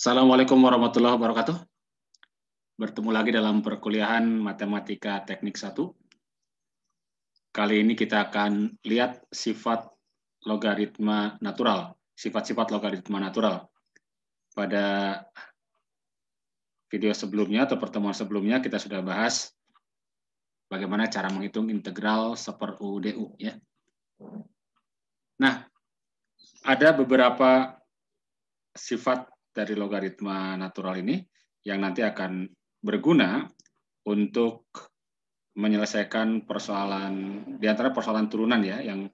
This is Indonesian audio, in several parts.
Assalamualaikum warahmatullahi wabarakatuh. Bertemu lagi dalam perkuliahan Matematika Teknik 1. Kali ini kita akan lihat sifat logaritma natural, sifat-sifat logaritma natural. Pada video sebelumnya atau pertemuan sebelumnya kita sudah bahas bagaimana cara menghitung integral seper U du ya. Nah, ada beberapa sifat dari logaritma natural ini yang nanti akan berguna untuk menyelesaikan persoalan di antara persoalan turunan ya yang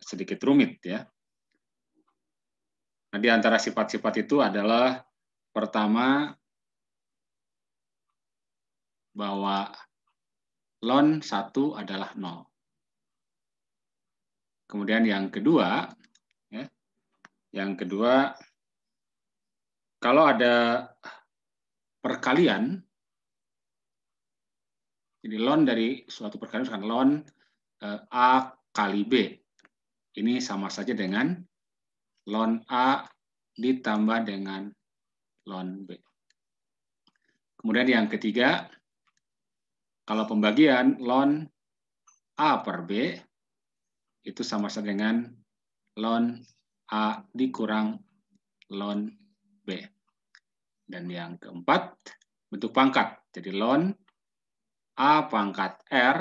sedikit rumit ya. Nah, di antara sifat-sifat itu adalah pertama bahwa ln 1 adalah 0. Kemudian yang kedua ya, yang kedua kalau ada perkalian, jadi lon dari suatu perkalian misalkan lon eh, A kali B. Ini sama saja dengan lon A ditambah dengan lon B. Kemudian yang ketiga, kalau pembagian lon A per B itu sama saja dengan lon A dikurang lon B. Dan yang keempat, bentuk pangkat. Jadi ln A pangkat R.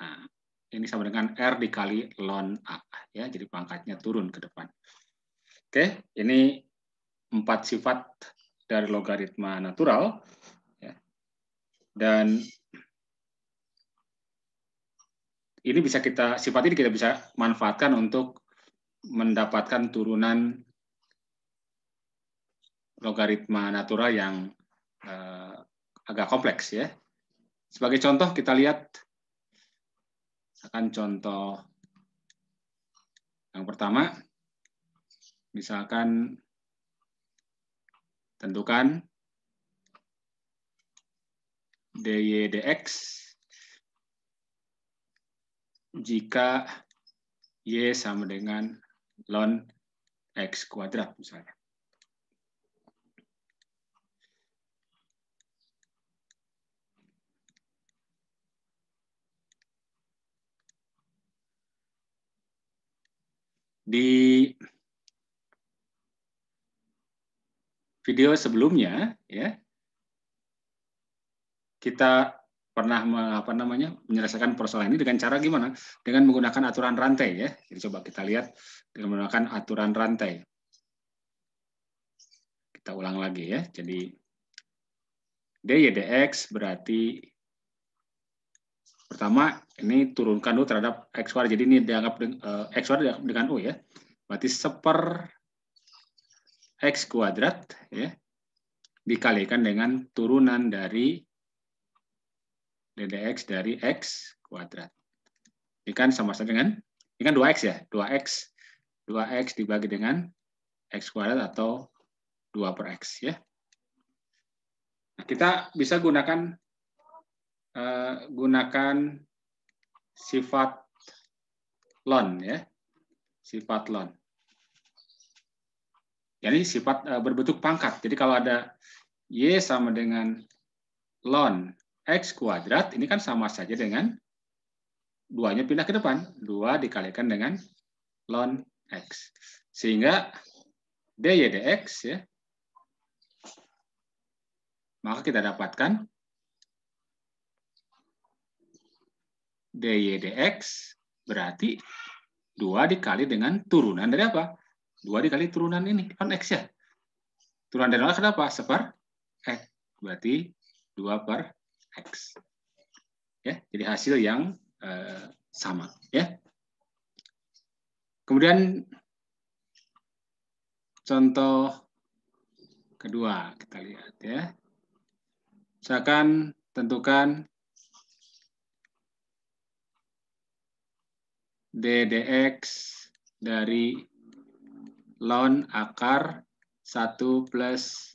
Nah, ini sama dengan R dikali ln A. ya Jadi pangkatnya turun ke depan. Oke, ini empat sifat dari logaritma natural. Ya. Dan ini bisa kita sifat ini kita bisa manfaatkan untuk mendapatkan turunan logaritma natural yang uh, agak kompleks ya. Sebagai contoh kita lihat akan contoh yang pertama misalkan tentukan dy dx jika y sama dengan ln x kuadrat misalnya. Di video sebelumnya ya kita pernah apa namanya menyelesaikan persoalan ini dengan cara gimana? Dengan menggunakan aturan rantai ya. Jadi coba kita lihat dengan menggunakan aturan rantai. Kita ulang lagi ya. Jadi dy dx berarti Pertama, ini turunkan U terhadap XY. Jadi ini dianggap uh, eh, XY dianggap dengan U ya. Berarti seper X kuadrat ya, dikalikan dengan turunan dari DDX dari X kuadrat. Ini kan sama saja dengan, ini kan 2X ya, 2X 2x dibagi dengan x kuadrat atau 2 per x. Ya. Nah, kita bisa gunakan Eh, gunakan sifat lon ya. Sifat lon. Jadi sifat eh, berbentuk pangkat. Jadi kalau ada y sama dengan lon x kuadrat, ini kan sama saja dengan duanya pindah ke depan. Dua dikalikan dengan lon x. Sehingga dy dx ya. Maka kita dapatkan dy dx berarti 2 dikali dengan turunan dari apa? 2 dikali turunan ini, kan x ya. Turunan dari 0 kenapa? per x. E, berarti 2 per x. Ya, jadi hasil yang eh, sama. ya. Kemudian contoh kedua kita lihat ya. Misalkan tentukan d dx dari ln akar 1 plus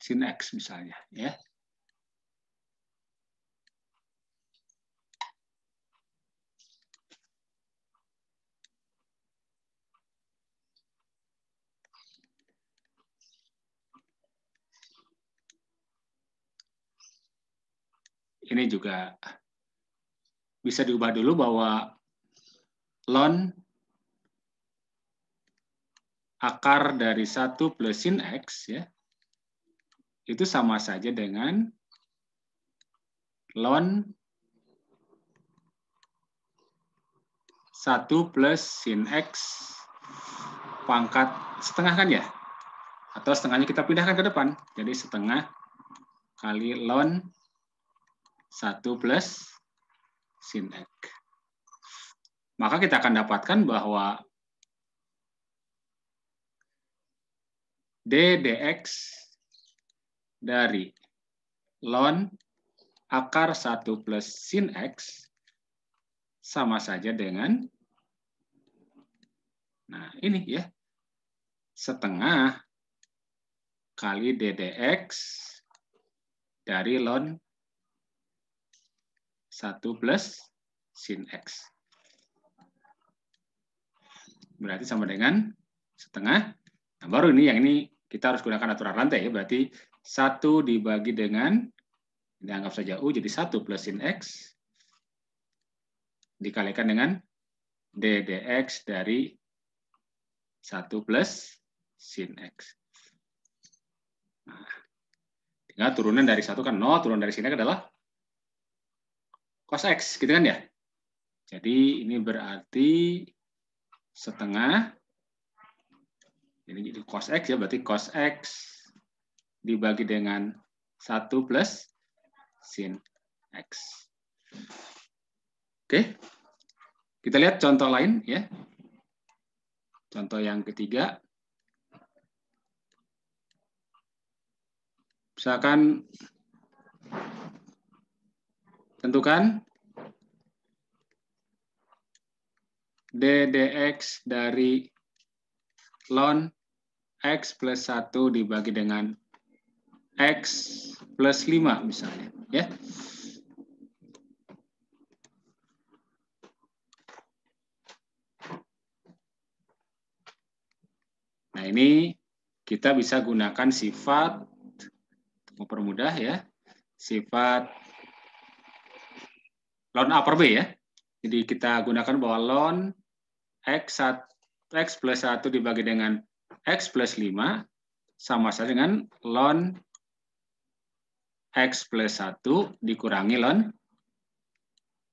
sin x misalnya ya. Ini juga bisa diubah dulu bahwa ln akar dari 1 plus sin x ya, itu sama saja dengan ln 1 plus sin x pangkat setengah kan ya? Atau setengahnya kita pindahkan ke depan. Jadi setengah kali ln 1 plus sin x, Maka kita akan dapatkan bahwa D dx dari ln akar 1 plus sin x sama saja dengan nah ini ya setengah kali d dx dari ln 1 plus sin X. Berarti sama dengan setengah. Nah, baru ini yang ini kita harus gunakan aturan rantai. Ya. Berarti 1 dibagi dengan, ini anggap saja U, jadi 1 plus sin X dikalikan dengan d dx dari 1 plus sin X. Nah, tinggal turunan dari 1 kan 0, turunan dari sini adalah cos X, gitu kan ya? Jadi ini berarti setengah, ini jadi cos X ya, berarti cos X dibagi dengan 1 plus sin X. Oke, kita lihat contoh lain ya. Contoh yang ketiga. Misalkan Tentukan d dx dari ln x plus 1 dibagi dengan x plus 5 misalnya. ya. Nah ini kita bisa gunakan sifat, mempermudah ya, sifat ln A per B ya. Jadi kita gunakan bahwa ln X, X plus 1 dibagi dengan X plus 5 sama saja dengan ln X plus 1 dikurangi ln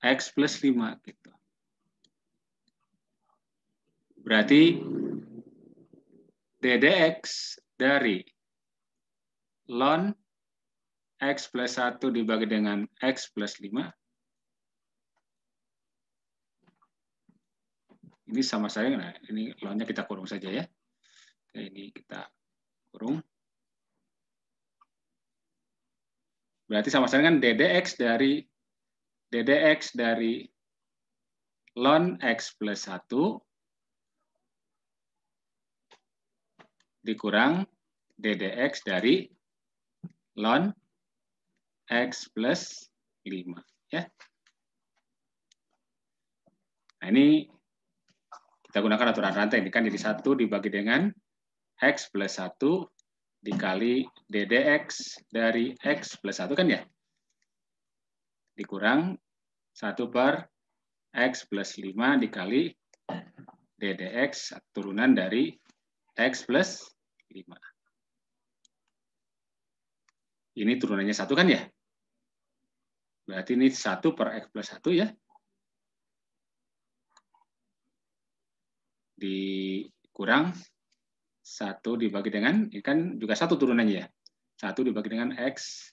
X plus 5. Gitu. Berarti DDX dari ln X plus 1 dibagi dengan X plus 5 Ini sama saya, nah, ini lawannya kita kurung saja ya. Oke, ini kita kurung. Berarti sama saya kan DDX dari DDX dari ln X plus 1 dikurang DDX dari ln X plus 5. Ya. Nah, ini kita gunakan aturan rantai, ini kan jadi satu dibagi dengan X plus satu dikali DDX dari X plus satu kan ya? Dikurang satu per X plus lima dikali DDX turunan dari X plus lima Ini turunannya satu kan ya? Berarti ini satu per X plus satu ya. dikurang satu dibagi dengan ini kan juga satu turunannya ya satu dibagi dengan x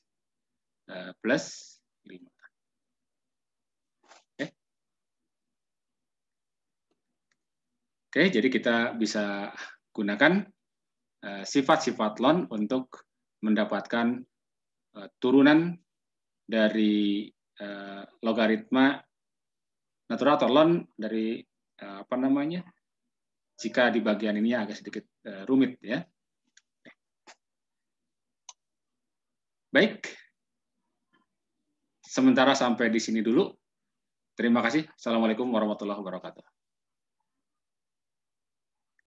eh, plus 5. Oke. Oke, jadi kita bisa gunakan eh, sifat-sifat lon untuk mendapatkan eh, turunan dari logaritma natural atau lon dari apa namanya jika di bagian ini agak sedikit eh, rumit ya. Baik, sementara sampai di sini dulu. Terima kasih. Assalamualaikum warahmatullahi wabarakatuh.